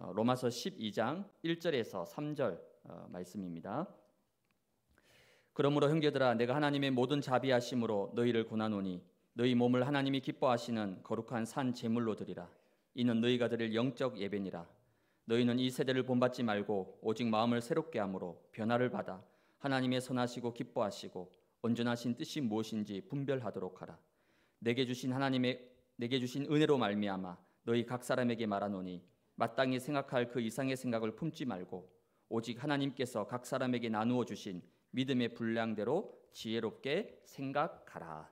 어, 로마서 12장 1절에서 3절 어, 말씀입니다. 그러므로 형제들아 내가 하나님의 모든 자비하심으로 너희를 권하노니 너희 몸을 하나님이 기뻐하시는 거룩한 산 제물로 드리라 이는 너희가 드릴 영적 예배니라 너희는 이 세대를 본받지 말고 오직 마음을 새롭게 함으로 변화를 받아 하나님의 선하시고 기뻐하시고 온전하신 뜻이 무엇인지 분별하도록 하라 내게 주신 하나님의 내게 주신 은혜로 말미암아 너희 각 사람에게 말하노니 마땅히 생각할 그 이상의 생각을 품지 말고 오직 하나님께서 각 사람에게 나누어 주신 믿음의 분량대로 지혜롭게 생각하라.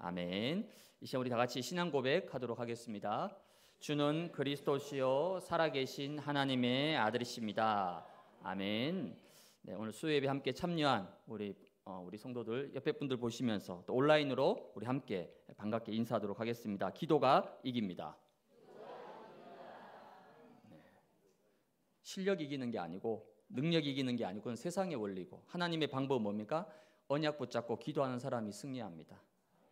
아멘. 이시 우리 다 같이 신앙 고백하도록 하겠습니다. 주는 그리스도시요 살아계신 하나님의 아들이십니다. 아멘. 네, 오늘 수예배 함께 참여한 우리 어, 우리 성도들 옆에 분들 보시면서 또 온라인으로 우리 함께 반갑게 인사하도록 하겠습니다. 기도가 이깁니다. 실력 이기는 게 아니고 능력 이기는 게 아니고 세상의 원리고 하나님의 방법은 뭡니까? 언약 붙잡고 기도하는 사람이 승리합니다.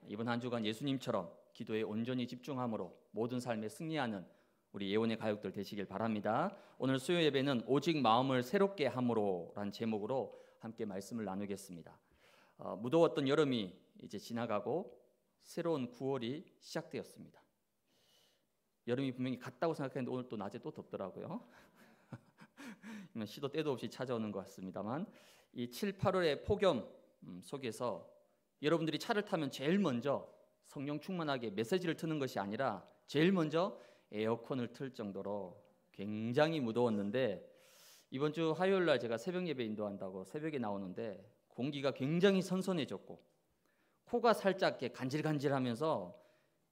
이번 한 주간 예수님처럼 기도에 온전히 집중함으로 모든 삶에 승리하는 우리 예원의 가족들 되시길 바랍니다. 오늘 수요 예배는 오직 마음을 새롭게 함으로란 제목으로 함께 말씀을 나누겠습니다. 어, 무더웠던 여름이 이제 지나가고 새로운 9월이 시작되었습니다. 여름이 분명히 갔다고 생각했는데 오늘 또 낮에 또 덥더라고요. 음, 시도 때도 없이 찾아오는 것 같습니다만 이 7, 8월의 폭염 음, 속에서 여러분들이 차를 타면 제일 먼저 성령 충만하게 메시지를 트는 것이 아니라 제일 먼저 에어컨을 틀 정도로 굉장히 무더웠는데 이번 주 화요일 날 제가 새벽 예배 인도한다고 새벽에 나오는데 공기가 굉장히 선선해졌고 코가 살짝 간질간질하면서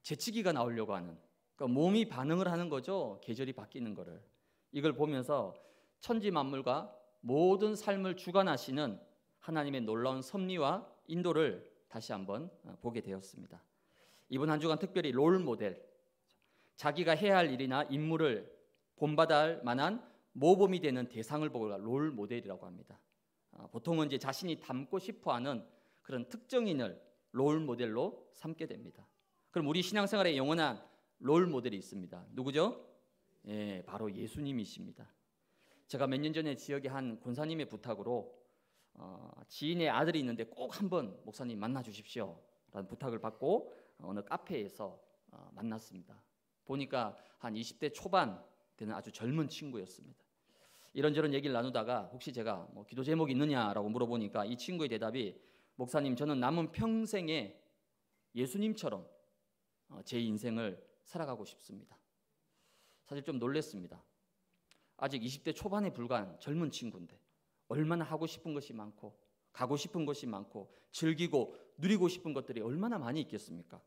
재치기가 나오려고 하는 그러니까 몸이 반응을 하는 거죠 계절이 바뀌는 거를 이걸 보면서 천지 만물과 모든 삶을 주관하시는 하나님의 놀라운 섭리와 인도를 다시 한번 어, 보게 되었습니다. 이번 한 주간 특별히 롤 모델, 자기가 해야 할 일이나 임무를 본받아 만한 모범이 되는 대상을 보고롤 모델이라고 합니다. 어, 보통은 이제 자신이 닮고 싶어하는 그런 특정인을 롤 모델로 삼게 됩니다. 그럼 우리 신앙생활의 영원한 롤 모델이 있습니다. 누구죠? 예, 바로 예수님이십니다. 제가 몇 년 전에 지역의 한 권사님의 부탁으로 어, 지인의 아들이 있는데 꼭 한번 목사님 만나 주십시오. 라는 부탁을 받고 어느 카페에서 어, 만났습니다. 보니까 한 20대 초반 되는 아주 젊은 친구였습니다. 이런저런 얘기를 나누다가 혹시 제가 뭐 기도 제목이 있느냐라고 물어보니까 이 친구의 대답이 목사님 저는 남은 평생에 예수님처럼 어, 제 인생을 살아가고 싶습니다. 사실 좀 놀랬습니다. 아직 20대 초반에 불과한 젊은 친구인데 얼마나 하고 싶은 것이 많고 가고 싶은 것이 많고 즐기고 누리고 싶은 것들이 얼마나 많이 있겠습니까?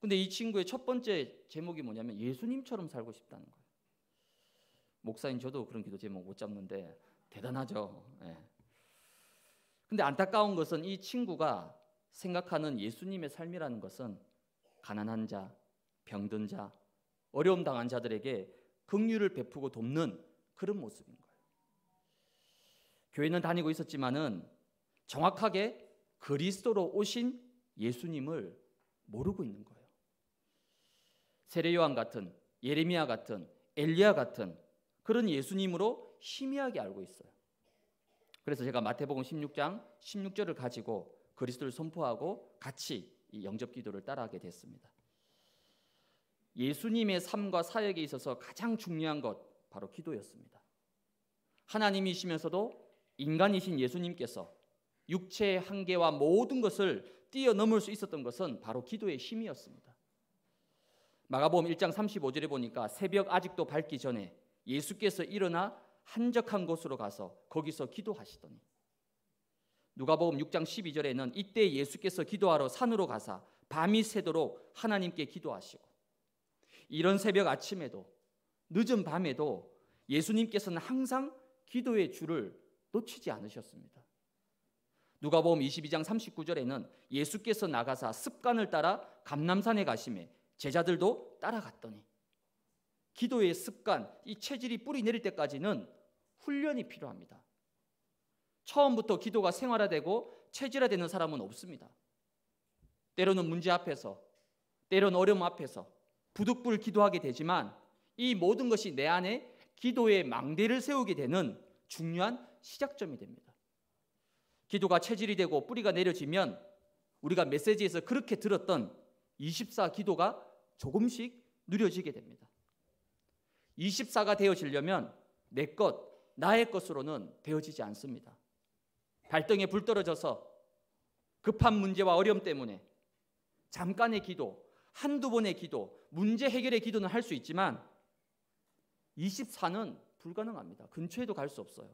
근데 이 친구의 첫 번째 제목이 뭐냐면 예수님처럼 살고 싶다는 거예요. 목사인 저도 그런 기도 제목 못 잡는데 대단하죠. 예. 근데 안타까운 것은 이 친구가 생각하는 예수님의 삶이라는 것은 가난한 자, 병든 자, 어려움 당한 자들에게 긍휼을 베푸고 돕는 그런 모습인 거예요. 교회는 다니고 있었지만은 정확하게 그리스도로 오신 예수님을 모르고 있는 거예요. 세례요한 같은 예레미야 같은 엘리야 같은 그런 예수님으로 희미하게 알고 있어요. 그래서 제가 마태복음 16장 16절을 가지고 그리스도를 선포하고 같이 영접 기도를 따라하게 됐습니다. 예수님의 삶과 사역에 있어서 가장 중요한 것 바로 기도였습니다. 하나님이시면서도 인간이신 예수님께서 육체의 한계와 모든 것을 뛰어넘을 수 있었던 것은 바로 기도의 힘이었습니다. 마가복음 1장 35절에 보니까 새벽 아직도 밝기 전에 예수께서 일어나 한적한 곳으로 가서 거기서 기도하시더니 누가복음 6장 12절에는 이때 예수께서 기도하러 산으로 가사 밤이 새도록 하나님께 기도하시고 이런 새벽 아침에도 늦은 밤에도 예수님께서는 항상 기도의 줄을 놓치지 않으셨습니다. 누가복음 22장 39절에는 예수께서 나가사 습관을 따라 감남산에 가심에 제자들도 따라갔더니 기도의 습관, 이 체질이 뿌리 내릴 때까지는 훈련이 필요합니다. 처음부터 기도가 생활화되고 체질화되는 사람은 없습니다. 때로는 문제 앞에서, 때로는 어려움 앞에서 부득불 기도하게 되지만 이 모든 것이 내 안에 기도의 망대를 세우게 되는 중요한 시작점이 됩니다. 기도가 체질이 되고 뿌리가 내려지면 우리가 메시지에서 그렇게 들었던 24 기도가 조금씩 누려지게 됩니다. 24가 되어지려면 내 것, 나의 것으로는 되어지지 않습니다. 발등에 불 떨어져서 급한 문제와 어려움 때문에 잠깐의 기도, 한두 번의 기도, 문제 해결의 기도는 할 수 있지만 24는 불가능합니다. 근처에도 갈 수 없어요.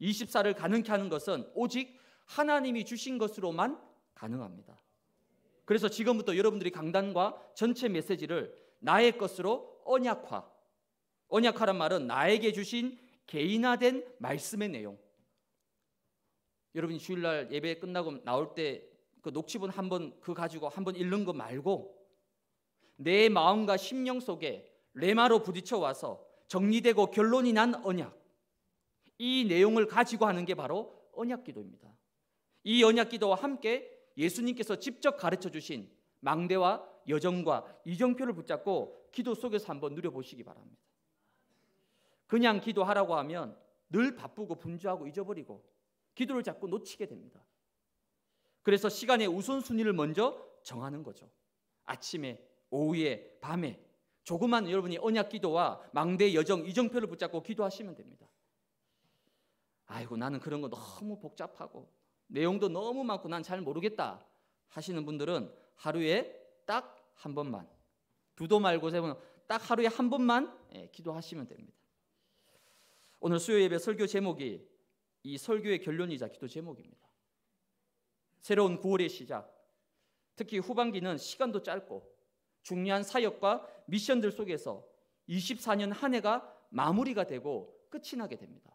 24를 가능케 하는 것은 오직 하나님이 주신 것으로만 가능합니다. 그래서 지금부터 여러분들이 강단과 전체 메시지를 나의 것으로 언약화. 언약화란 말은 나에게 주신 개인화된 말씀의 내용. 여러분이 주일날 예배 끝나고 나올 때 그 녹취본 한번 그 가지고 한번 읽는 거 말고 내 마음과 심령 속에 레마로 부딪혀 와서 정리되고 결론이 난 언약. 이 내용을 가지고 하는 게 바로 언약 기도입니다. 이 언약 기도와 함께 예수님께서 직접 가르쳐 주신 망대와 여정과 이정표를 붙잡고 기도 속에서 한번 누려보시기 바랍니다. 그냥 기도하라고 하면 늘 바쁘고 분주하고 잊어버리고 기도를 자꾸 놓치게 됩니다. 그래서 시간의 우선순위를 먼저 정하는 거죠. 아침에, 오후에, 밤에 조그만 여러분이 언약 기도와 망대 여정 이정표를 붙잡고 기도하시면 됩니다. 아이고 나는 그런 거 너무 복잡하고 내용도 너무 많고 난 잘 모르겠다 하시는 분들은 하루에 딱 한 번만 두도 말고 세 번 딱 하루에 한 번만 예, 기도하시면 됩니다. 오늘 수요 예배 설교 제목이 이 설교의 결론이자 기도 제목입니다. 새로운 9월의 시작. 특히 후반기는 시간도 짧고 중요한 사역과 미션들 속에서 24년 한 해가 마무리가 되고 끝이 나게 됩니다.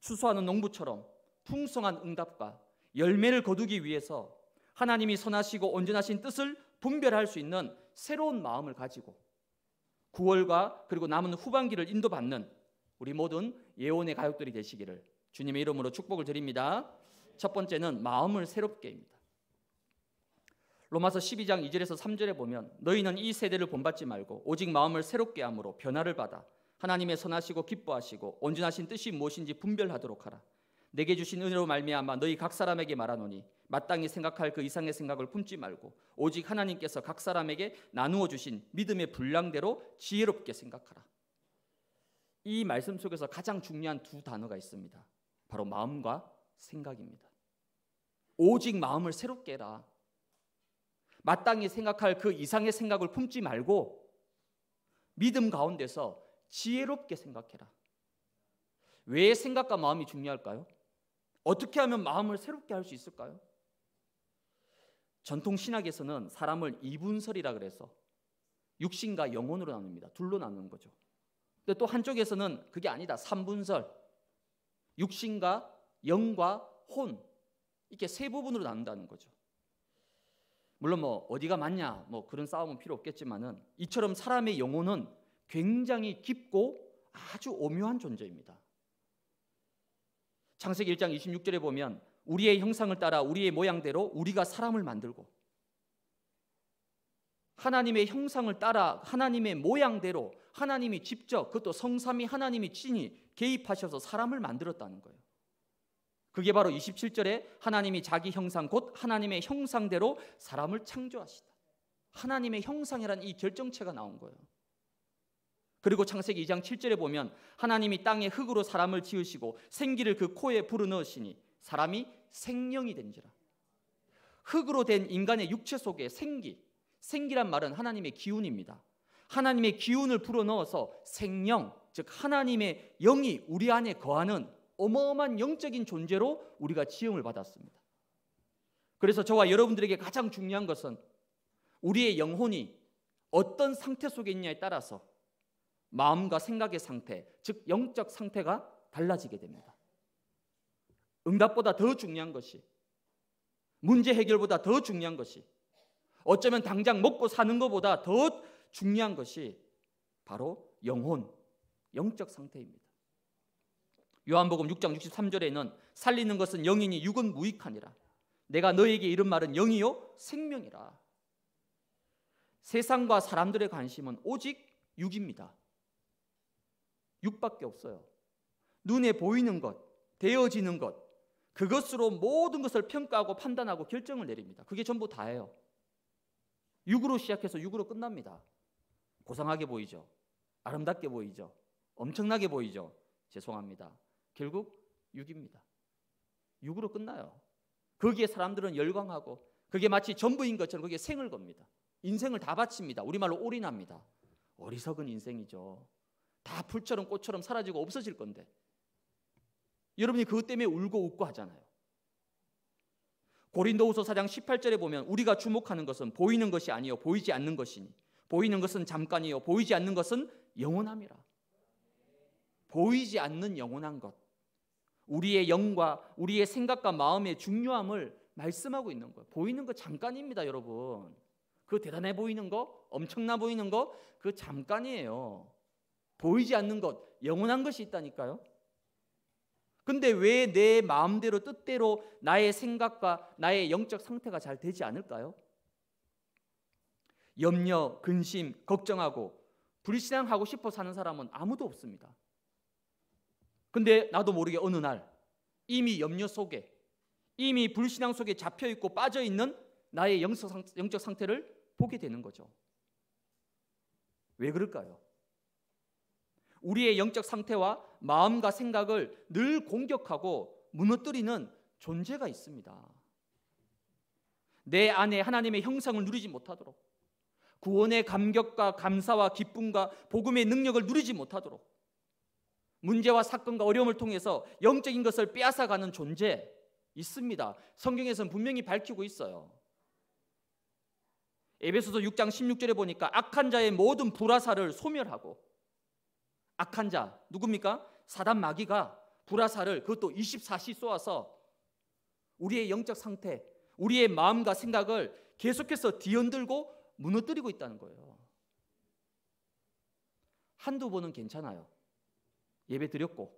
추수하는 농부처럼 풍성한 응답과 열매를 거두기 위해서 하나님이 선하시고 온전하신 뜻을 분별할 수 있는 새로운 마음을 가지고 9월과 그리고 남은 후반기를 인도받는 우리 모든 예언의 가족들이 되시기를 주님의 이름으로 축복을 드립니다. 첫 번째는 마음을 새롭게입니다. 로마서 12장 2절에서 3절에 보면 너희는 이 세대를 본받지 말고 오직 마음을 새롭게 함으로 변화를 받아 하나님의 선하시고 기뻐하시고 온전하신 뜻이 무엇인지 분별하도록 하라. 내게 주신 은혜로 말미암아 너희 각 사람에게 말하노니 마땅히 생각할 그 이상의 생각을 품지 말고 오직 하나님께서 각 사람에게 나누어 주신 믿음의 분량대로 지혜롭게 생각하라. 이 말씀 속에서 가장 중요한 두 단어가 있습니다. 바로 마음과 생각입니다. 오직 마음을 새롭게 해라. 마땅히 생각할 그 이상의 생각을 품지 말고 믿음 가운데서 지혜롭게 생각해라. 왜 생각과 마음이 중요할까요? 어떻게 하면 마음을 새롭게 할 수 있을까요? 전통 신학에서는 사람을 이분설이라 그래서 육신과 영혼으로 나눕니다. 둘로 나누는 거죠. 근데 또 한쪽에서는 그게 아니다. 삼분설. 육신과 영과 혼. 이렇게 세 부분으로 나눈다는 거죠. 물론 뭐 어디가 맞냐 뭐 그런 싸움은 필요 없겠지만은 이처럼 사람의 영혼은 굉장히 깊고 아주 오묘한 존재입니다. 창세기 1장 26절에 보면 우리의 형상을 따라 우리의 모양대로 우리가 사람을 만들고 하나님의 형상을 따라 하나님의 모양대로 하나님이 직접 그것도 성삼위 하나님이 친히 개입하셔서 사람을 만들었다는 거예요. 그게 바로 27절에 하나님이 자기 형상 곧 하나님의 형상대로 사람을 창조하시다. 하나님의 형상이란 이 결정체가 나온 거예요. 그리고 창세기 2장 7절에 보면 하나님이 땅의 흙으로 사람을 지으시고 생기를 그 코에 불어넣으시니 사람이 생명이 된지라. 흙으로 된 인간의 육체 속에 생기, 생기란 말은 하나님의 기운입니다. 하나님의 기운을 불어넣어서 생명, 즉 하나님의 영이 우리 안에 거하는 어마어마한 영적인 존재로 우리가 지음을 받았습니다. 그래서 저와 여러분들에게 가장 중요한 것은 우리의 영혼이 어떤 상태 속에 있냐에 따라서 마음과 생각의 상태, 즉 영적 상태가 달라지게 됩니다. 응답보다 더 중요한 것이 문제 해결보다 더 중요한 것이 어쩌면 당장 먹고 사는 것보다 더 중요한 것이 바로 영혼, 영적 상태입니다. 요한복음 6장 63절에는 살리는 것은 영이니 육은 무익하니라. 내가 너에게 이런 말은 영이요 생명이라. 세상과 사람들의 관심은 오직 육입니다. 육밖에 없어요. 눈에 보이는 것, 되어지는 것, 그것으로 모든 것을 평가하고 판단하고 결정을 내립니다. 그게 전부 다예요. 육으로 시작해서 육으로 끝납니다. 고상하게 보이죠. 아름답게 보이죠. 엄청나게 보이죠. 죄송합니다. 결국 6입니다. 6으로 끝나요. 거기에 사람들은 열광하고 그게 마치 전부인 것처럼 그게 생을 겁니다. 인생을 다 바칩니다. 우리말로 올인합니다. 어리석은 인생이죠. 다 풀처럼 꽃처럼 사라지고 없어질 건데 여러분이 그것 때문에 울고 웃고 하잖아요. 고린도후서 4장 18절에 보면 우리가 주목하는 것은 보이는 것이 아니요 보이지 않는 것이니 보이는 것은 잠깐이요 보이지 않는 것은 영원함이라. 보이지 않는 영원한 것. 우리의 영과 우리의 생각과 마음의 중요함을 말씀하고 있는 거예요. 보이는 거 잠깐입니다, 여러분. 그 대단해 보이는 거, 엄청나 보이는 거, 그 잠깐이에요. 보이지 않는 것, 영원한 것이 있다니까요. 근데 왜 내 마음대로 뜻대로 나의 생각과 나의 영적 상태가 잘 되지 않을까요? 염려, 근심, 걱정하고 불신앙하고 싶어 사는 사람은 아무도 없습니다. 근데 나도 모르게 어느 날 이미 염려 속에 이미 불신앙 속에 잡혀 있고 빠져 있는 나의 영적 상태를 보게 되는 거죠. 왜 그럴까요? 우리의 영적 상태와 마음과 생각을 늘 공격하고 무너뜨리는 존재가 있습니다. 내 안에 하나님의 형상을 누리지 못하도록 구원의 감격과 감사와 기쁨과 복음의 능력을 누리지 못하도록 문제와 사건과 어려움을 통해서 영적인 것을 빼앗아가는 존재 있습니다. 성경에서는 분명히 밝히고 있어요. 에베소서 6장 16절에 보니까 악한 자의 모든 불화사를 소멸하고 악한 자 누굽니까? 사단 마귀가 불화사를 그것도 24시 쏘아서 우리의 영적 상태, 우리의 마음과 생각을 계속해서 뒤흔들고 무너뜨리고 있다는 거예요. 한두 번은 괜찮아요. 예배 드렸고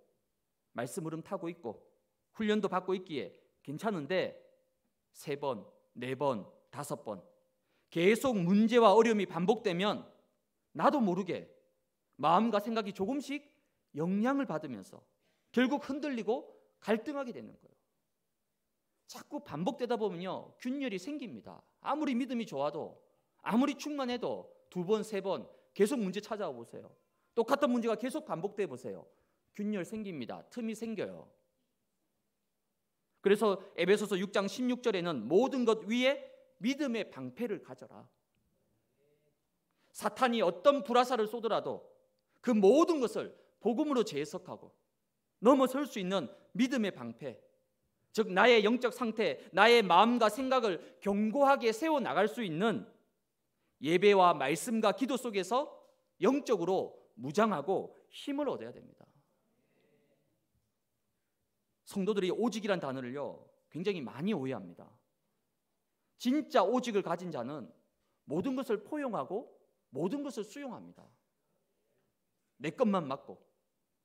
말씀 흐름 타고 있고 훈련도 받고 있기에 괜찮은데 세 번, 네 번, 다섯 번 계속 문제와 어려움이 반복되면 나도 모르게 마음과 생각이 조금씩 영향을 받으면서 결국 흔들리고 갈등하게 되는 거예요. 자꾸 반복되다 보면요. 균열이 생깁니다. 아무리 믿음이 좋아도 아무리 충만해도 두 번, 세 번 계속 문제 찾아와 보세요. 똑같은 문제가 계속 반복돼 보세요. 균열 생깁니다. 틈이 생겨요. 그래서 에베소서 6장 16절에는 모든 것 위에 믿음의 방패를 가져라. 사탄이 어떤 불화살을 쏘더라도 그 모든 것을 복음으로 재해석하고 넘어설 수 있는 믿음의 방패. 즉 나의 영적 상태, 나의 마음과 생각을 견고하게 세워 나갈 수 있는 예배와 말씀과 기도 속에서 영적으로 무장하고 힘을 얻어야 됩니다. 성도들이 오직이란 단어를요 굉장히 많이 오해합니다. 진짜 오직을 가진 자는 모든 것을 포용하고 모든 것을 수용합니다. 내 것만 맞고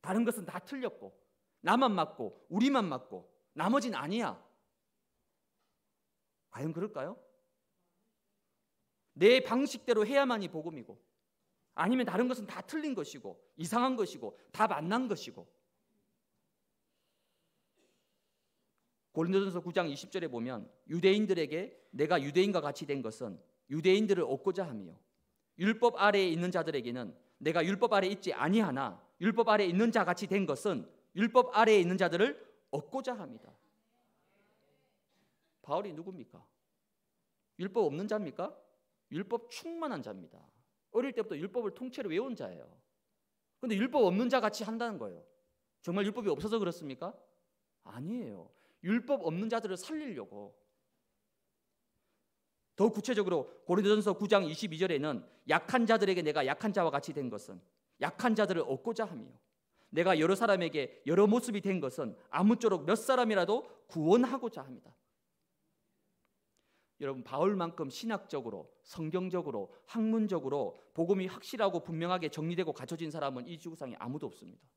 다른 것은 다 틀렸고 나만 맞고 우리만 맞고 나머지는 아니야. 과연 그럴까요? 내 방식대로 해야만이 복음이고 아니면 다른 것은 다 틀린 것이고 이상한 것이고 다 만난 것이고 고린도전서 9장 20절에 보면 유대인들에게 내가 유대인과 같이 된 것은 유대인들을 얻고자 함이요 율법 아래에 있는 자들에게는 내가 율법 아래 있지 아니하나 율법 아래 있는 자 같이 된 것은 율법 아래에 있는 자들을 얻고자 합니다. 바울이 누굽니까? 율법 없는 자입니까? 율법 충만한 자입니다. 어릴 때부터 율법을 통째로 외운 자예요. 근데 율법 없는 자 같이 한다는 거예요. 정말 율법이 없어서 그렇습니까? 아니에요. 율법 없는 자들을 살리려고 더 구체적으로 고린도전서 9장 22절에는 약한 자들에게 내가 약한 자와 같이 된 것은 약한 자들을 얻고자 함이요 내가 여러 사람에게 여러 모습이 된 것은 아무쪼록 몇 사람이라도 구원하고자 합니다. 여러분 바울만큼 신학적으로 성경적으로 학문적으로 복음이 확실하고 분명하게 정리되고 갖춰진 사람은 이 지구상에 아무도 없습니다.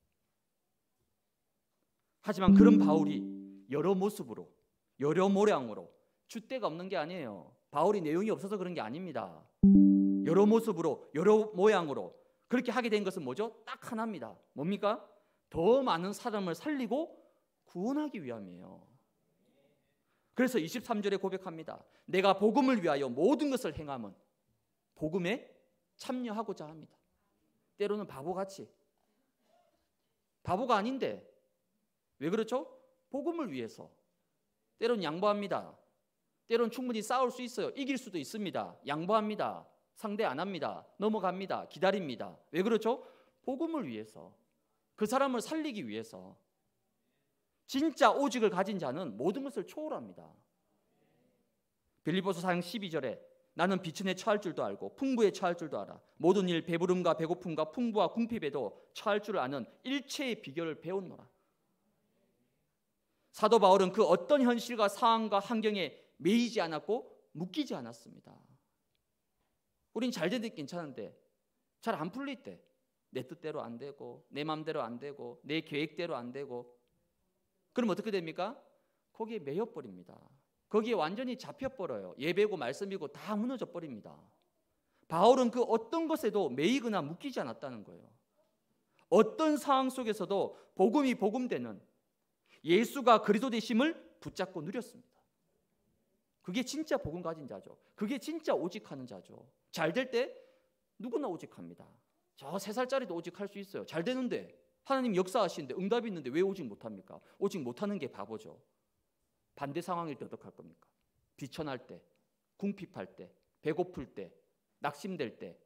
하지만 그런 음. 바울이 여러 모습으로 여러 모양으로 주대가 없는 게 아니에요. 바울이 내용이 없어서 그런 게 아닙니다. 여러 모습으로 여러 모양으로 그렇게 하게 된 것은 뭐죠? 딱 하나입니다. 뭡니까? 더 많은 사람을 살리고 구원하기 위함이에요. 그래서 23절에 고백합니다. 내가 복음을 위하여 모든 것을 행함은 복음에 참여하고자 합니다. 때로는 바보같이 바보가 아닌데 왜 그렇죠? 복음을 위해서 때론 양보합니다. 때론 충분히 싸울 수 있어요. 이길 수도 있습니다. 양보합니다. 상대 안 합니다. 넘어갑니다. 기다립니다. 왜 그렇죠? 복음을 위해서 그 사람을 살리기 위해서 진짜 오직을 가진 자는 모든 것을 초월합니다. 빌리보스사장 12절에 나는 비천에 처할 줄도 알고 풍부에 처할 줄도 알아. 모든 일 배부름과 배고픔과 풍부와 궁핍에도 처할 줄 아는 일체의 비결을 배웠노라. 사도 바울은 그 어떤 현실과 상황과 환경에 매이지 않았고 묶이지 않았습니다. 우린 잘 되는데 괜찮은데 잘 안 풀릴 때내 뜻대로 안 되고 내 마음대로 안 되고 내 계획대로 안 되고 그럼 어떻게 됩니까? 거기에 매여 버립니다. 거기에 완전히 잡혀 버려요. 예배고 말씀이고 다 무너져 버립니다. 바울은 그 어떤 것에도 매이거나 묶이지 않았다는 거예요. 어떤 상황 속에서도 복음이 복음되는 예수가 그리스도 되심을 붙잡고 누렸습니다. 그게 진짜 복음 가진 자죠. 그게 진짜 오직하는 자죠. 잘 될 때 누구나 오직합니다. 저 세 살짜리도 오직할 수 있어요. 잘 되는데 하나님 역사하시는데 응답이 있는데 왜 오직 못합니까? 오직 못하는 게 바보죠. 반대 상황일 때 어떡할 겁니까? 비천할 때, 궁핍할 때, 배고플 때, 낙심될 때,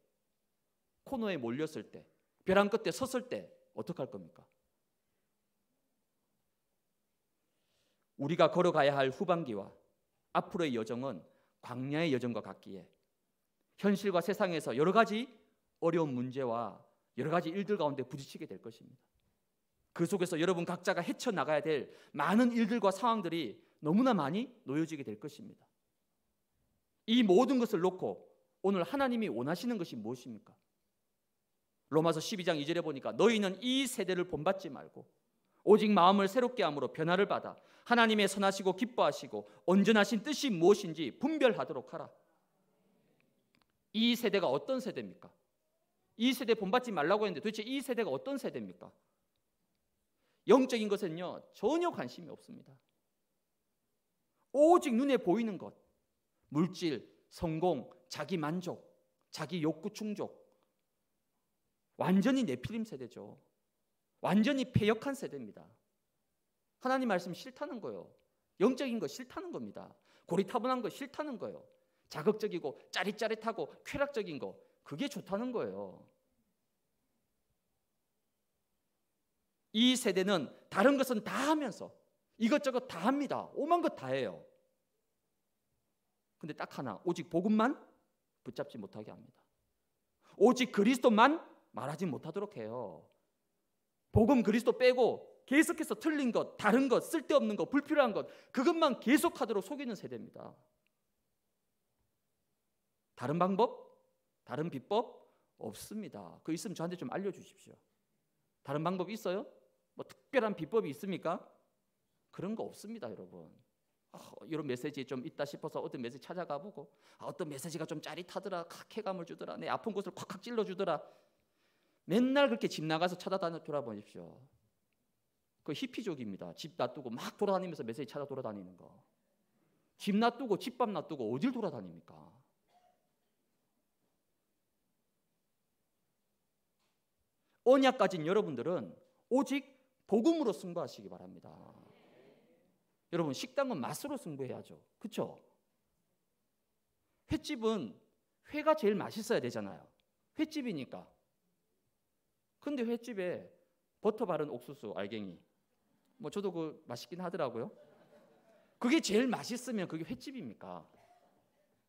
코너에 몰렸을 때, 벼랑 끝에 섰을 때 어떡할 겁니까? 우리가 걸어가야 할 후반기와 앞으로의 여정은 광야의 여정과 같기에 현실과 세상에서 여러 가지 어려운 문제와 여러 가지 일들 가운데 부딪히게 될 것입니다. 그 속에서 여러분 각자가 헤쳐 나가야 될 많은 일들과 상황들이 너무나 많이 놓여지게 될 것입니다. 이 모든 것을 놓고 오늘 하나님이 원하시는 것이 무엇입니까? 로마서 12장 2절에 보니까 너희는 이 세대를 본받지 말고 오직 마음을 새롭게 함으로 변화를 받아 하나님의 선하시고 기뻐하시고 온전하신 뜻이 무엇인지 분별하도록 하라. 이 세대가 어떤 세대입니까? 이 세대 본받지 말라고 했는데 도대체 이 세대가 어떤 세대입니까? 영적인 것은요 전혀 관심이 없습니다. 오직 눈에 보이는 것, 물질, 성공, 자기 만족, 자기 욕구 충족, 완전히 내필임 세대죠. 완전히 폐역한 세대입니다. 하나님 말씀 싫다는 거요. 예 영적인 거 싫다는 겁니다. 고리타분한 거 싫다는 거요. 예 자극적이고 짜릿짜릿하고 쾌락적인 거 그게 좋다는 거예요. 이 세대는 다른 것은 다 하면서 이것저것 다 합니다. 오만 것 다 해요. 근데 딱 하나 오직 복음만 붙잡지 못하게 합니다. 오직 그리스도만 말하지 못하도록 해요. 복음 그리스도 빼고 계속해서 틀린 것, 다른 것, 쓸데없는 것, 불필요한 것 그것만 계속하도록 속이는 세대입니다. 다른 방법, 다른 비법 없습니다. 그 있으면 저한테 좀 알려주십시오. 다른 방법 있어요? 뭐 특별한 비법이 있습니까? 그런 거 없습니다, 여러분. 어, 이런 메시지 좀 있다 싶어서 어떤 메시지 찾아가 보고 아, 어떤 메시지가 좀 짜릿하더라, 쾌감을 주더라, 내 아픈 곳을 콱콱 찔러 주더라. 맨날 그렇게 집 나가서 찾아다녀 돌아보십시오. 그 히피족입니다. 집 놔두고 막 돌아다니면서 메시지 찾아 돌아다니는 거. 집 놔두고 집밥 놔두고 어딜 돌아다닙니까? 언약 가진 여러분들은 오직 복음으로 승부하시기 바랍니다. 여러분 식당은 맛으로 승부해야죠. 그렇죠? 횟집은 회가 제일 맛있어야 되잖아요. 횟집이니까. 근데 횟집에 버터 바른 옥수수 알갱이 뭐 저도 그 맛있긴 하더라고요. 그게 제일 맛있으면 그게 횟집입니까?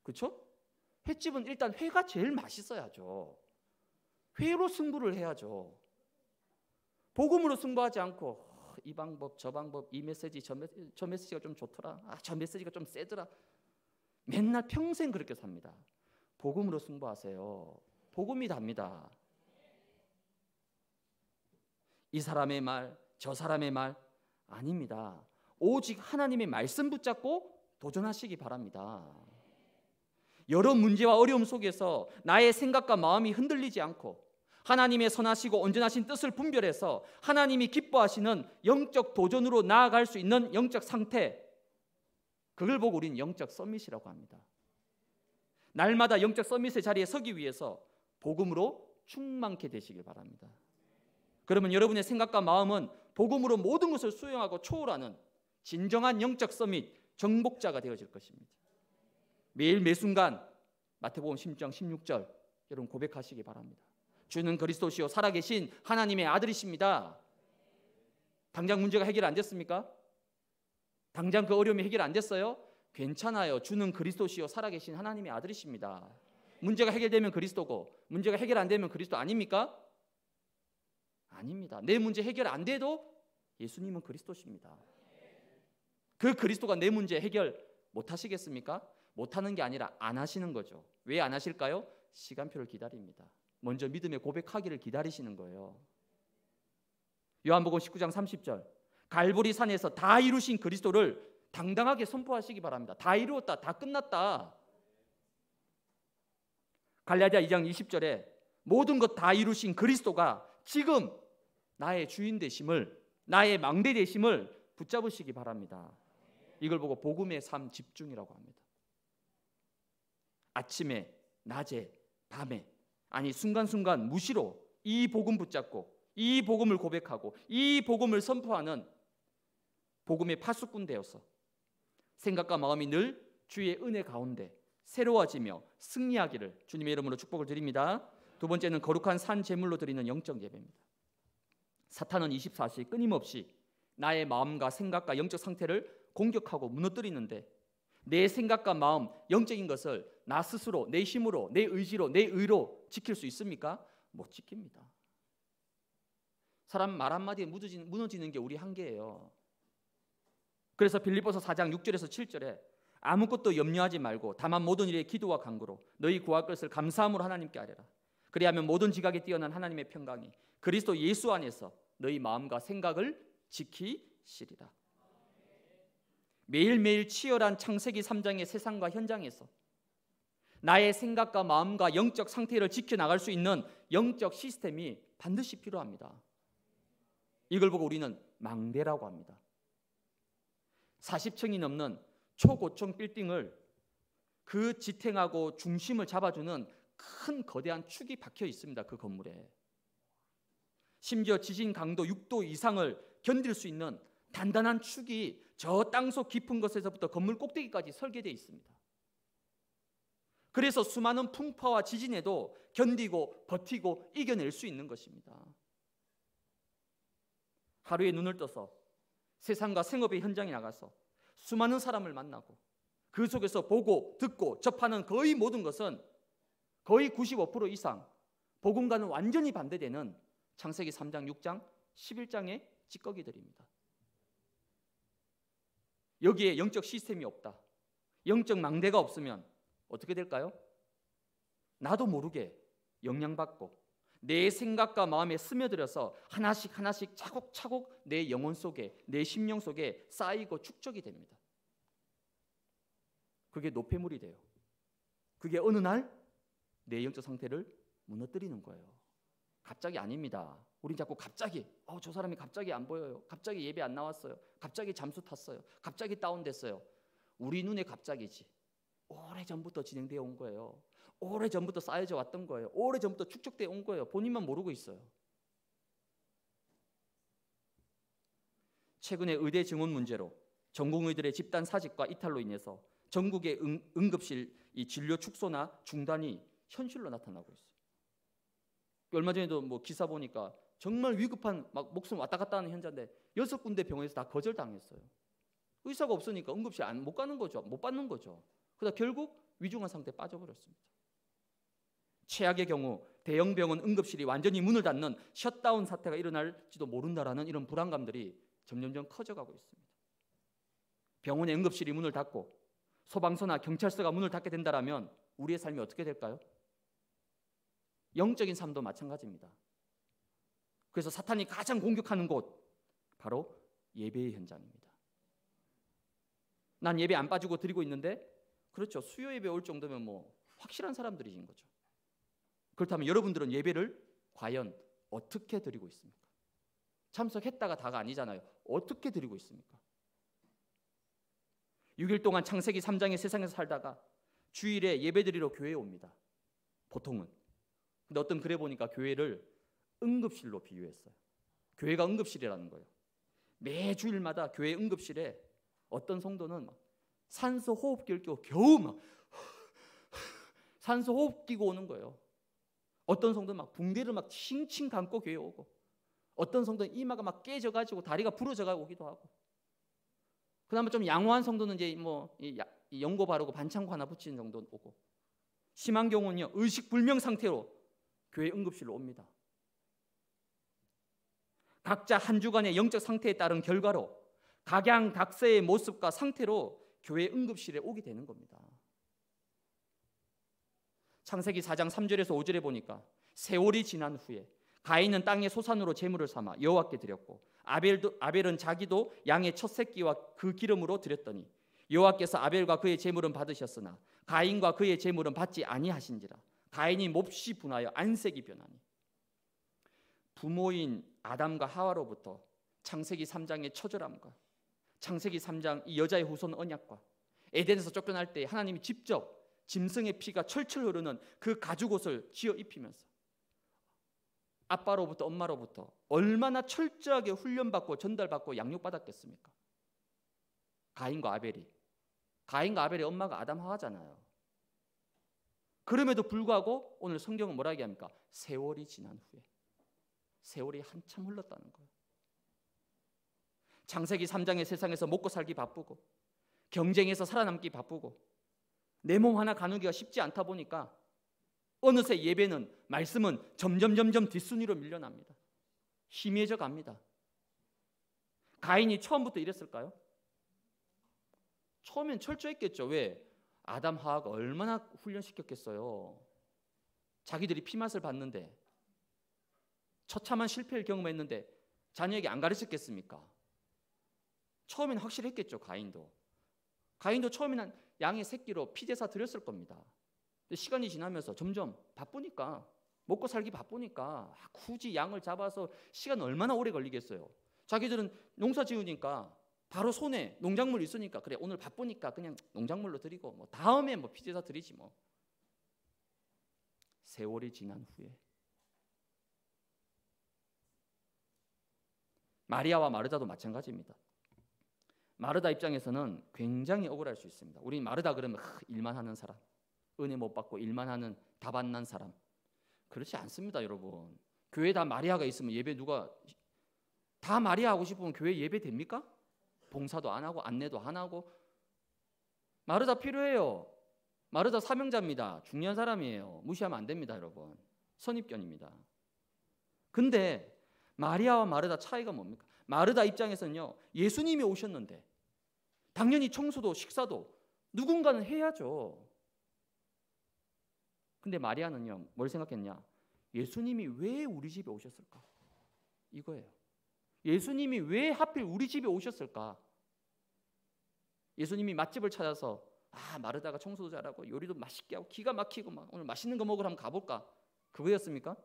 그렇죠? 횟집은 일단 회가 제일 맛있어야죠. 회로 승부를 해야죠. 복음으로 승부하지 않고 이 방법 저 방법 이 메시지 저, 메시지 저 메시지가 좀 좋더라. 아, 저 메시지가 좀 세더라. 맨날 평생 그렇게 삽니다. 복음으로 승부하세요. 복음이 답니다. 이 사람의 말, 저 사람의 말, 아닙니다. 오직 하나님의 말씀 붙잡고 도전하시기 바랍니다. 여러 문제와 어려움 속에서 나의 생각과 마음이 흔들리지 않고 하나님의 선하시고 온전하신 뜻을 분별해서 하나님이 기뻐하시는 영적 도전으로 나아갈 수 있는 영적 상태 그걸 보고 우리는 영적 서밋이라고 합니다. 날마다 영적 서밋의 자리에 서기 위해서 복음으로 충만케 되시길 바랍니다. 그러면 여러분의 생각과 마음은 복음으로 모든 것을 수용하고 초월하는 진정한 영적 서밋 정복자가 되어질 것입니다. 매일 매 순간 마태복음 10장 16절 여러분 고백하시기 바랍니다. 주는 그리스도시요 살아계신 하나님의 아들이십니다. 당장 문제가 해결 안 됐습니까? 당장 그 어려움이 해결 안 됐어요? 괜찮아요. 주는 그리스도시요 살아계신 하나님의 아들이십니다. 문제가 해결되면 그리스도고 문제가 해결 안 되면 그리스도 아닙니까? 아닙니다. 내 문제 해결 안 돼도 예수님은 그리스도십니다. 그 그리스도가 내 문제 해결 못 하시겠습니까? 못 하는 게 아니라 안 하시는 거죠. 왜 안 하실까요? 시간표를 기다립니다. 먼저 믿음의 고백하기를 기다리시는 거예요. 요한복음 19장 30절. 갈보리 산에서 다 이루신 그리스도를 당당하게 선포하시기 바랍니다. 다 이루었다. 다 끝났다. 갈라디아 2장 20절에 모든 것 다 이루신 그리스도가 지금 나의 주인 되심을 나의 망대 되심을 붙잡으시기 바랍니다. 이걸 보고 복음의 삶 집중이라고 합니다. 아침에, 낮에, 밤에 아니 순간순간 무시로 이 복음 붙잡고 이 복음을 고백하고 이 복음을 선포하는 복음의 파수꾼 되어서 생각과 마음이 늘 주의 은혜 가운데 새로워지며 승리하기를 주님의 이름으로 축복을 드립니다. 두 번째는 거룩한 산 제물로 드리는 영적 예배입니다. 사탄은 24시 끊임없이 나의 마음과 생각과 영적 상태를 공격하고 무너뜨리는데 내 생각과 마음, 영적인 것을 나 스스로, 내 힘으로, 내 의지로, 내 의로 지킬 수 있습니까? 못 지킵니다. 사람 말 한마디에 무너지는, 무너지는 게 우리 한계예요. 그래서 빌립보서 4장 6절에서 7절에 아무것도 염려하지 말고 다만 모든 일에 기도와 간구로 너희 구할 것을 감사함으로 하나님께 아뢰라. 그리하면 모든 지각에 뛰어난 하나님의 평강이 그리스도 예수 안에서 너희 마음과 생각을 지키시리라. 매일매일 치열한 창세기 3장의 세상과 현장에서 나의 생각과 마음과 영적 상태를 지켜나갈 수 있는 영적 시스템이 반드시 필요합니다. 이걸 보고 우리는 망대라고 합니다. 40층이 넘는 초고층 빌딩을 그 지탱하고 중심을 잡아주는 큰 거대한 축이 박혀 있습니다. 그 건물에. 심지어 지진 강도 6도 이상을 견딜 수 있는 단단한 축이 저 땅속 깊은 것에서부터 건물 꼭대기까지 설계되어 있습니다. 그래서 수많은 풍파와 지진에도 견디고 버티고 이겨낼 수 있는 것입니다. 하루에 눈을 떠서 세상과 생업의 현장에 나가서 수많은 사람을 만나고 그 속에서 보고 듣고 접하는 거의 모든 것은 거의 95% 이상 복음과는 완전히 반대되는 창세기 3장, 6장, 11장의 찌꺼기들입니다. 여기에 영적 시스템이 없다. 영적 망대가 없으면 어떻게 될까요? 나도 모르게 영향받고 내 생각과 마음에 스며들어서 하나씩 하나씩 차곡차곡 내 영혼 속에 내 심령 속에 쌓이고 축적이 됩니다. 그게 노폐물이 돼요. 그게 어느 날 내 영적 상태를 무너뜨리는 거예요. 갑자기 아닙니다. 우린 자꾸 갑자기 어, 저 사람이 갑자기 안 보여요. 갑자기 예배 안 나왔어요. 갑자기 잠수 탔어요. 갑자기 다운됐어요. 우리 눈에 갑자기지. 오래 전부터 진행되어 온 거예요. 오래 전부터 쌓여져 왔던 거예요. 오래 전부터 축적되어 온 거예요. 본인만 모르고 있어요. 최근에 의대 증원 문제로 전공의들의 집단 사직과 이탈로 인해서 전국의 응, 급실이 진료 축소나 중단이 현실로 나타나고 있어요. 그 얼마 전에도 뭐 기사 보니까 정말 위급한 막 목숨 왔다 갔다 하는 현장인데 여섯 군데 병원에서 다 거절당했어요. 의사가 없으니까 응급실 안 못 가는 거죠. 못 받는 거죠. 그러다 결국 위중한 상태에 빠져버렸습니다. 최악의 경우 대형 병원 응급실이 완전히 문을 닫는 셧다운 사태가 일어날지도 모른다라는 이런 불안감들이 점점점 커져가고 있습니다. 병원의 응급실이 문을 닫고 소방서나 경찰서가 문을 닫게 된다라면 우리의 삶이 어떻게 될까요? 영적인 삶도 마찬가지입니다. 그래서 사탄이 가장 공격하는 곳 바로 예배의 현장입니다. 난 예배 안 빠지고 드리고 있는데 그렇죠. 수요 예배 올 정도면 뭐 확실한 사람들이신 거죠. 그렇다면 여러분들은 예배를 과연 어떻게 드리고 있습니까? 참석했다가 다가 아니잖아요. 어떻게 드리고 있습니까? 6일 동안 창세기 3장의 세상에서 살다가 주일에 예배드리러 교회에 옵니다. 보통은 근데 어떤 글에 보니까 교회를 응급실로 비유했어요. 교회가 응급실이라는 거예요. 매주일마다 교회 응급실에 어떤 성도는 산소 호흡기를 끼고 겨우 막 산소 호흡 끼고 오는 거예요. 어떤 성도는 막 붕대를 막 칭칭 감고 교회 오고 어떤 성도는 이마가 막 깨져가지고 다리가 부러져가고 오기도 하고 그나마 좀 양호한 성도는 이제 뭐 연고 바르고 반창고 하나 붙이는 정도 오고 심한 경우는요 의식 불명 상태로 교회 응급실로 옵니다. 각자 한 주간의 영적 상태에 따른 결과로 각양각색의 모습과 상태로 교회 응급실에 오게 되는 겁니다. 창세기 4장 3절에서 5절에 보니까 세월이 지난 후에 가인은 땅의 소산으로 제물을 삼아 여호와께 드렸고 아벨도, 아벨은 자기도 양의 첫 새끼와 그 기름으로 드렸더니 여호와께서 아벨과 그의 제물은 받으셨으나 가인과 그의 제물은 받지 아니하신지라 다인이 몹시 분하여 안색이 변하니 부모인 아담과 하와로부터 창세기 3장의 처절함과 창세기 3장 이 여자의 후손 언약과 에덴에서 쫓겨날 때 하나님이 직접 짐승의 피가 철철 흐르는 그 가죽 옷을 지어 입히면서 아빠로부터 엄마로부터 얼마나 철저하게 훈련받고 전달받고 양육받았겠습니까? 가인과 아벨이 가인과 아벨의 엄마가 아담 하와잖아요. 그럼에도 불구하고 오늘 성경은 뭐라 얘기합니까? 세월이 지난 후에 세월이 한참 흘렀다는 거예요. 장세기 3장의 세상에서 먹고 살기 바쁘고 경쟁에서 살아남기 바쁘고 내 몸 하나 가누기가 쉽지 않다 보니까 어느새 예배는 말씀은 점점 점점 뒷순위로 밀려납니다. 희미해져 갑니다. 가인이 처음부터 이랬을까요? 처음엔 철저했겠죠. 왜? 아담 하와가 얼마나 훈련시켰겠어요. 자기들이 피맛을 봤는데 처참한 실패를 경험했는데 자녀에게 안 가르쳤겠습니까? 처음에는 확실했겠죠 가인도. 가인도 처음에는 양의 새끼로 피제사 드렸을 겁니다. 시간이 지나면서 점점 바쁘니까 먹고 살기 바쁘니까 굳이 양을 잡아서 시간 얼마나 오래 걸리겠어요. 자기들은 농사 지으니까 바로 손에 농작물 있으니까 그래 오늘 바쁘니까 그냥 농작물로 드리고 뭐 다음에 뭐 피자 드리지 뭐 세월이 지난 후에 마리아와 마르다도 마찬가지입니다. 마르다 입장에서는 굉장히 억울할 수 있습니다. 우리 마르다 그러면 일만 하는 사람, 은혜 못 받고 일만 하는 다반난 사람. 그렇지 않습니다, 여러분. 교회 다 마리아가 있으면 예배 누가 다 마리아 하고 싶으면 교회 예배 됩니까? 봉사도 안 하고 안내도 안 하고 마르다 필요해요. 마르다 사명자입니다. 중요한 사람이에요. 무시하면 안 됩니다, 여러분. 선입견입니다. 근데 마리아와 마르다 차이가 뭡니까? 마르다 입장에서는요. 예수님이 오셨는데 당연히 청소도 식사도 누군가는 해야죠. 근데 마리아는요. 뭘 생각했냐? 예수님이 왜 우리 집에 오셨을까? 이거예요. 예수님이 왜 하필 우리 집에 오셨을까? 예수님이 맛집을 찾아서 아 마르다가 청소도 잘하고 요리도 맛있게 하고 기가 막히고 막 오늘 맛있는 거 먹으러 한번 가볼까? 그거였습니까?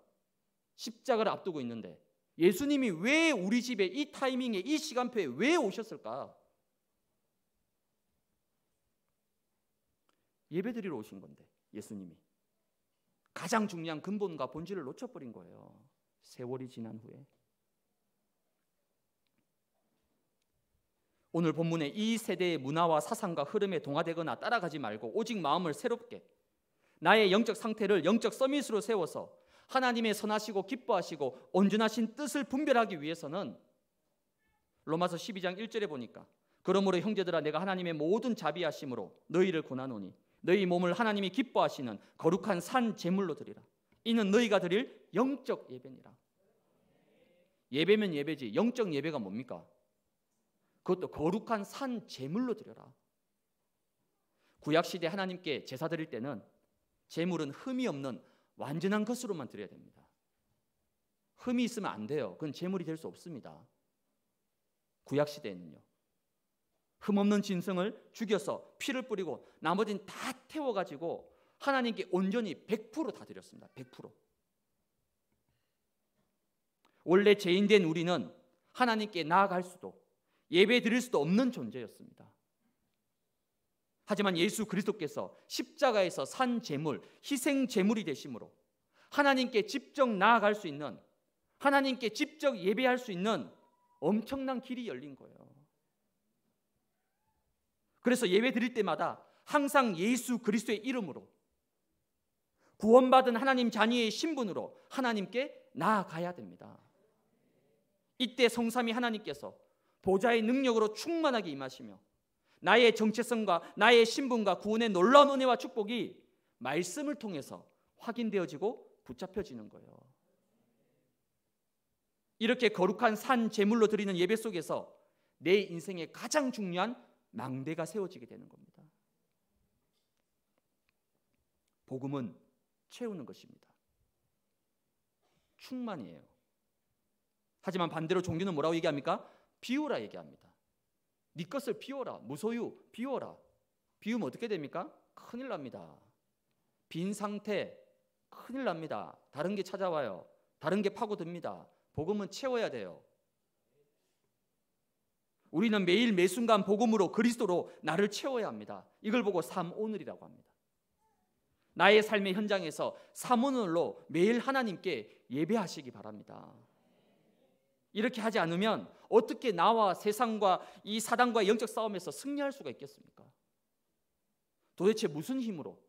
십자가를 앞두고 있는데 예수님이 왜 우리 집에 이 타이밍에 이 시간표에 왜 오셨을까? 예배드리러 오신 건데 예수님이 가장 중요한 근본과 본질을 놓쳐버린 거예요. 세월이 지난 후에 오늘 본문에 이 세대의 문화와 사상과 흐름에 동화되거나 따라가지 말고 오직 마음을 새롭게 나의 영적 상태를 영적 서밋으로 세워서 하나님의 선하시고 기뻐하시고 온전하신 뜻을 분별하기 위해서는 로마서 12장 1절에 보니까 그러므로 형제들아 내가 하나님의 모든 자비하심으로 너희를 권하노니 너희 몸을 하나님이 기뻐하시는 거룩한 산 제물로 드리라 이는 너희가 드릴 영적 예배니라 예배면 예배지 영적 예배가 뭡니까? 그것도 거룩한 산 제물로 드려라. 구약 시대 하나님께 제사 드릴 때는 제물은 흠이 없는 완전한 것으로만 드려야 됩니다. 흠이 있으면 안 돼요. 그건 제물이 될 수 없습니다. 구약 시대에는요. 흠 없는 진성을 죽여서 피를 뿌리고 나머지는 다 태워 가지고 하나님께 온전히 100%다 드렸습니다. 100%. 원래 죄인된 우리는 하나님께 나아갈 수도 예배 드릴 수도 없는 존재였습니다. 하지만 예수 그리스도께서 십자가에서 산 제물, 희생 제물이 되심으로 하나님께 직접 나아갈 수 있는 하나님께 직접 예배할 수 있는 엄청난 길이 열린 거예요. 그래서 예배 드릴 때마다 항상 예수 그리스도의 이름으로 구원받은 하나님 자녀의 신분으로 하나님께 나아가야 됩니다. 이때 성삼이 하나님께서 보좌의 능력으로 충만하게 임하시며 나의 정체성과 나의 신분과 구원의 놀라운 은혜와 축복이 말씀을 통해서 확인되어지고 붙잡혀지는 거예요. 이렇게 거룩한 산 제물로 드리는 예배 속에서 내 인생의 가장 중요한 망대가 세워지게 되는 겁니다. 복음은 채우는 것입니다. 충만이에요. 하지만 반대로 종교는 뭐라고 얘기합니까? 비우라 얘기합니다. 네 것을 비워라. 무소유 비워라. 비우면 어떻게 됩니까? 큰일 납니다. 빈 상태 큰일 납니다. 다른 게 찾아와요. 다른 게 파고듭니다. 복음은 채워야 돼요. 우리는 매일 매순간 복음으로 그리스도로 나를 채워야 합니다. 이걸 보고 삼오늘이라고 합니다. 나의 삶의 현장에서 삼오늘로 매일 하나님께 예배하시기 바랍니다. 이렇게 하지 않으면 어떻게 나와 세상과 이사단과 영적 싸움에서 승리할 수가 있겠습니까? 도대체 무슨 힘으로?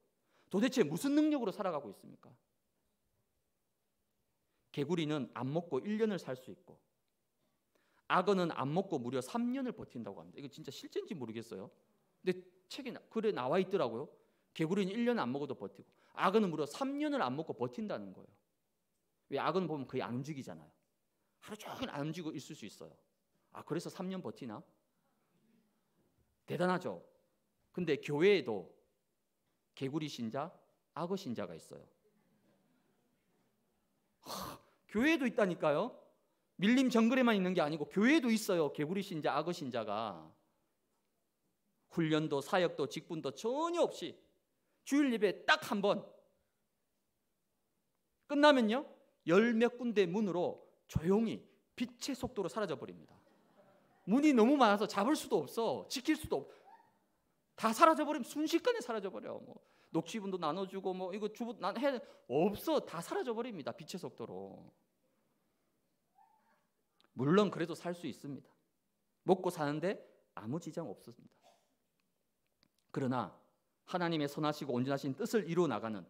도대체 무슨 능력으로 살아가고 있습니까? 개구리는 안 먹고 1년을 살 수 있고 악어는 안 먹고 무려 3년을 버틴다고 합니다. 이거 진짜 실제인지 모르겠어요. 근데 책에 글에 나와 있더라고요. 개구리는 1년 안 먹어도 버티고 악어는 무려 3년을 안 먹고 버틴다는 거예요. 왜 악어는 보면 거의 안 움직이잖아요. 하루 종일 안 움직이고 있을 수 있어요. 아, 그래서 3년 버티나? 대단하죠. 근데 교회에도 개구리 신자, 악어 신자가 있어요. 하, 교회에도 있다니까요. 밀림 정글에만 있는 게 아니고 교회에도 있어요. 개구리 신자, 악어 신자가 훈련도 사역도 직분도 전혀 없이 주일 예배 딱 한 번 끝나면요 열 몇 군데 문으로 조용히 빛의 속도로 사라져 버립니다. 문이 너무 많아서 잡을 수도 없어, 지킬 수도 없. 다 사라져 버리면 순식간에 사라져 버려. 뭐 녹취분도 나눠주고 뭐 이거 주부 난 해 없어 다 사라져 버립니다. 빛의 속도로. 물론 그래도 살 수 있습니다. 먹고 사는데 아무 지장 없습니다. 그러나 하나님의 선하시고 온전하신 뜻을 이루어 나가는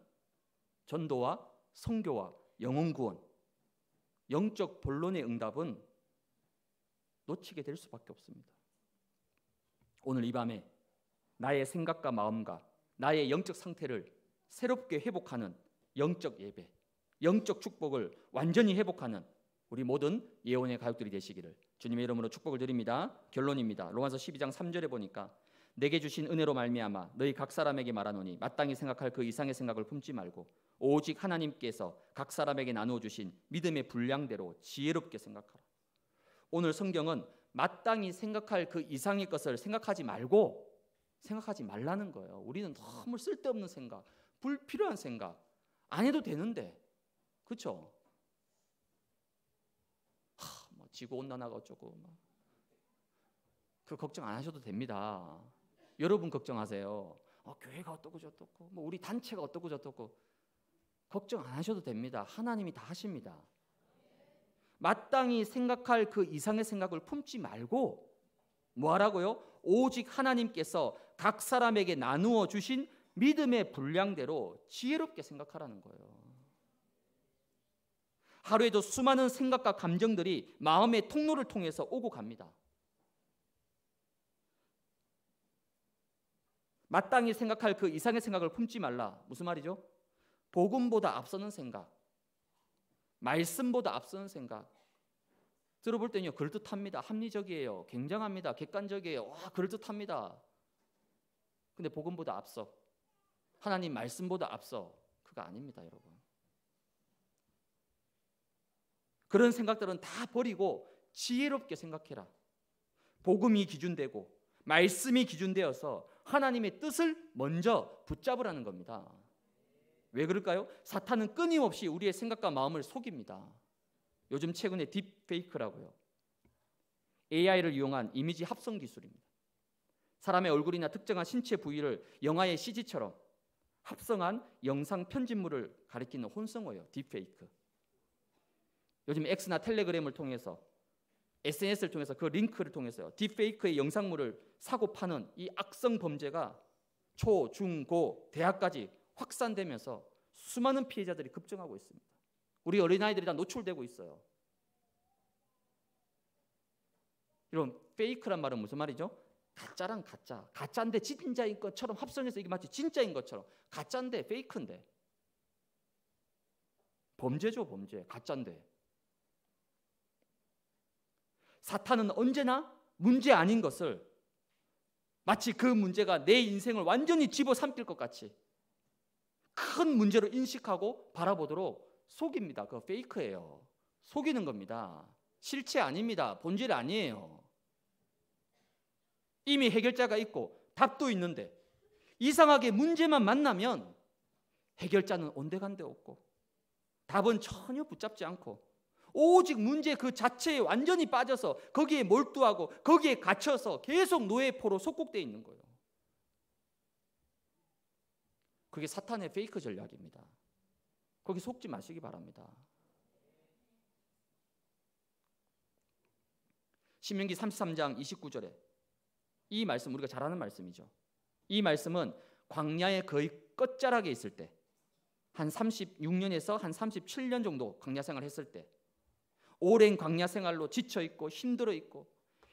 전도와 성교와 영혼 구원 영적 본론의 응답은 놓치게 될 수밖에 없습니다. 오늘 이 밤에 나의 생각과 마음과 나의 영적 상태를 새롭게 회복하는 영적 예배, 영적 축복을 완전히 회복하는 우리 모든 예언의 가족들이 되시기를 주님의 이름으로 축복을 드립니다. 결론입니다. 로마서 12장 3절에 보니까 내게 주신 은혜로 말미암아 너희 각 사람에게 말하노니 마땅히 생각할 그 이상의 생각을 품지 말고 오직 하나님께서 각 사람에게 나누어 주신 믿음의 분량대로 지혜롭게 생각하라. 오늘 성경은 마땅히 생각할 그 이상의 것을 생각하지 말고 생각하지 말라는 거예요. 우리는 너무 쓸데없는 생각, 불필요한 생각 안 해도 되는데. 그렇죠? 뭐 지구 온난화가 어쩌고 그 걱정 안 하셔도 됩니다. 여러분 걱정하세요. 어, 교회가 어떻고 저떻고 뭐 우리 단체가 어떻고 저떻고 걱정 안 하셔도 됩니다. 하나님이 다 하십니다. 마땅히 생각할 그 이상의 생각을 품지 말고 뭐하라고요? 오직 하나님께서 각 사람에게 나누어 주신 믿음의 분량대로 지혜롭게 생각하라는 거예요. 하루에도 수많은 생각과 감정들이 마음의 통로를 통해서 오고 갑니다. 마땅히 생각할 그 이상의 생각을 품지 말라. 무슨 말이죠? 복음보다 앞서는 생각, 말씀보다 앞서는 생각. 들어볼 때는요, 그럴듯합니다. 합리적이에요. 굉장합니다. 객관적이에요. 와, 그럴듯합니다. 근데 복음보다 앞서. 하나님 말씀보다 앞서. 그거 아닙니다, 여러분. 그런 생각들은 다 버리고 지혜롭게 생각해라. 복음이 기준되고 말씀이 기준되어서 하나님의 뜻을 먼저 붙잡으라는 겁니다. 왜 그럴까요? 사탄은 끊임없이 우리의 생각과 마음을 속입니다. 요즘 최근에 딥페이크라고요. AI를 이용한 이미지 합성 기술입니다. 사람의 얼굴이나 특정한 신체 부위를 영화의 CG처럼 합성한 영상 편집물을 가리키는 혼성어예요. 딥페이크. 요즘 X나 텔레그램을 통해서 SNS를 통해서 그 링크를 통해서요. 딥페이크의 영상물을 사고 파는 이 악성 범죄가 초, 중, 고, 대학까지 확산되면서 수많은 피해자들이 급증하고 있습니다. 우리 어린아이들이 다 노출되고 있어요. 이런 페이크란 말은 무슨 말이죠? 가짜랑 가짜, 가짜인데 진짜인 것처럼 합성해서 이게 마치 진짜인 것처럼 가짜인데 페이크인데 범죄죠 범죄, 가짜인데 사탄은 언제나 문제 아닌 것을 마치 그 문제가 내 인생을 완전히 집어삼킬 것 같이 큰 문제로 인식하고 바라보도록 속입니다. 그 페이크예요. 속이는 겁니다. 실체 아닙니다. 본질 아니에요. 이미 해결자가 있고 답도 있는데 이상하게 문제만 만나면 해결자는 온데간데 없고 답은 전혀 붙잡지 않고 오직 문제 그 자체에 완전히 빠져서 거기에 몰두하고 거기에 갇혀서 계속 노예포로 속국되어 있는 거예요. 그게 사탄의 페이크 전략입니다. 거기 속지 마시기 바랍니다. 신명기 33장 29절에 이 말씀 우리가 잘 아는 말씀이죠. 이 말씀은 광야의 거의 끝자락에 있을 때 한 36년에서 한 37년 정도 광야 생활 했을 때 오랜 광야 생활로 지쳐 있고 힘들어 있고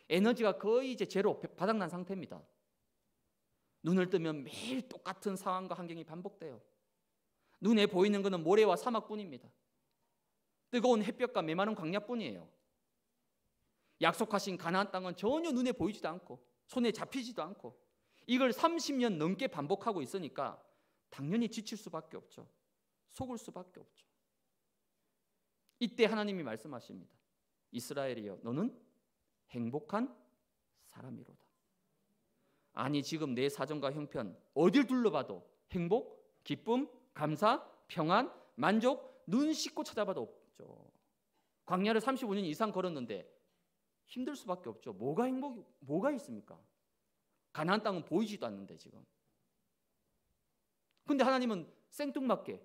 에너지가 거의 이제 제로 바닥난 상태입니다. 눈을 뜨면 매일 똑같은 상황과 환경이 반복돼요. 눈에 보이는 것은 모래와 사막뿐입니다. 뜨거운 햇볕과 메마른 광야뿐이에요. 약속하신 가나안 땅은 전혀 눈에 보이지도 않고 손에 잡히지도 않고 이걸 30년 넘게 반복하고 있으니까 당연히 지칠 수밖에 없죠. 속을 수밖에 없죠. 이때 하나님이 말씀하십니다. 이스라엘이여 너는 행복한 사람이로다. 아니 지금 내 사정과 형편 어딜 둘러봐도 행복, 기쁨, 감사, 평안, 만족 눈 씻고 찾아봐도 없죠. 광야를 35년 이상 걸었는데 힘들 수밖에 없죠. 뭐가 행복 뭐가 있습니까? 가나안 땅은 보이지도 않는데 지금. 근데 하나님은 생뚱맞게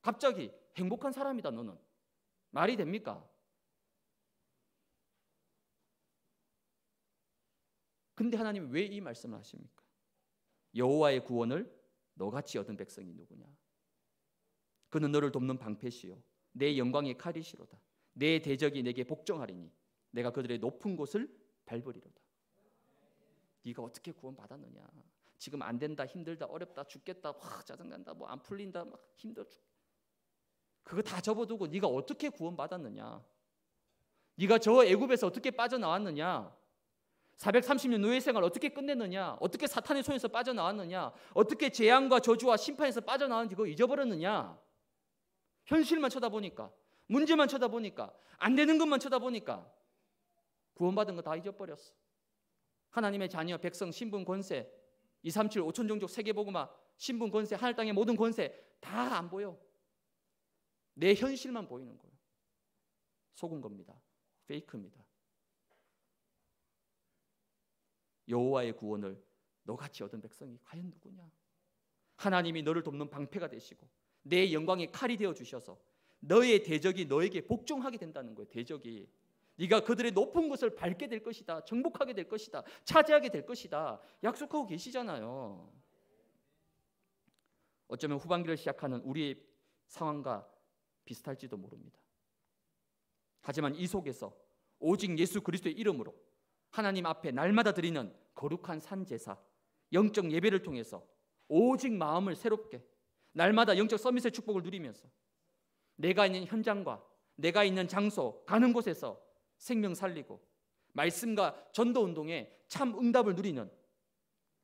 갑자기 행복한 사람이다 너는 말이 됩니까? 근데 하나님 왜이 말씀을 하십니까? 여호와의 구원을 너같이 얻은 백성이 누구냐? 그는 너를 돕는 방패시요 내 영광의 칼이시로다. 내 대적이 내게 복종하리니 내가 그들의 높은 곳을 밟으리로다. 네가 어떻게 구원받았느냐? 지금 안 된다, 힘들다, 어렵다, 죽겠다, 와, 짜증난다, 뭐 안 풀린다, 막 힘들어 죽. 그거 다 접어두고 네가 어떻게 구원받았느냐? 네가 저 애굽에서 어떻게 빠져나왔느냐? 430년 노예 생활 어떻게 끝냈느냐? 어떻게 사탄의 손에서 빠져나왔느냐? 어떻게 재앙과 저주와 심판에서 빠져나왔는지 그거 잊어버렸느냐? 현실만 쳐다보니까, 문제만 쳐다보니까, 안 되는 것만 쳐다보니까 구원받은 거 다 잊어버렸어. 하나님의 자녀, 백성, 신분, 권세, 237, 5천 종족, 세계보고화 신분, 권세, 하늘 땅의 모든 권세 다 안 보여. 내 현실만 보이는 거예요. 속은 겁니다. 페이크입니다. 여호와의 구원을 너같이 얻은 백성이 과연 누구냐? 하나님이 너를 돕는 방패가 되시고 내 영광의 칼이 되어 주셔서 너의 대적이 너에게 복종하게 된다는 거예요. 대적이 네가 그들의 높은 곳을 밟게 될 것이다. 정복하게 될 것이다. 차지하게 될 것이다. 약속하고 계시잖아요. 어쩌면 후반기를 시작하는 우리의 상황과 비슷할지도 모릅니다. 하지만 이 속에서 오직 예수 그리스도의 이름으로 하나님 앞에 날마다 드리는 거룩한 산 제사, 영적 예배를 통해서 오직 마음을 새롭게 날마다 영적 서밋의 축복을 누리면서 내가 있는 현장과 내가 있는 장소, 가는 곳에서 생명 살리고 말씀과 전도 운동에 참 응답을 누리는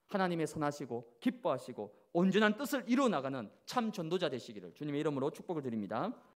하나님의 선하시고 기뻐하시고 온전한 뜻을 이루어 나가는 참 전도자 되시기를 주님의 이름으로 축복을 드립니다.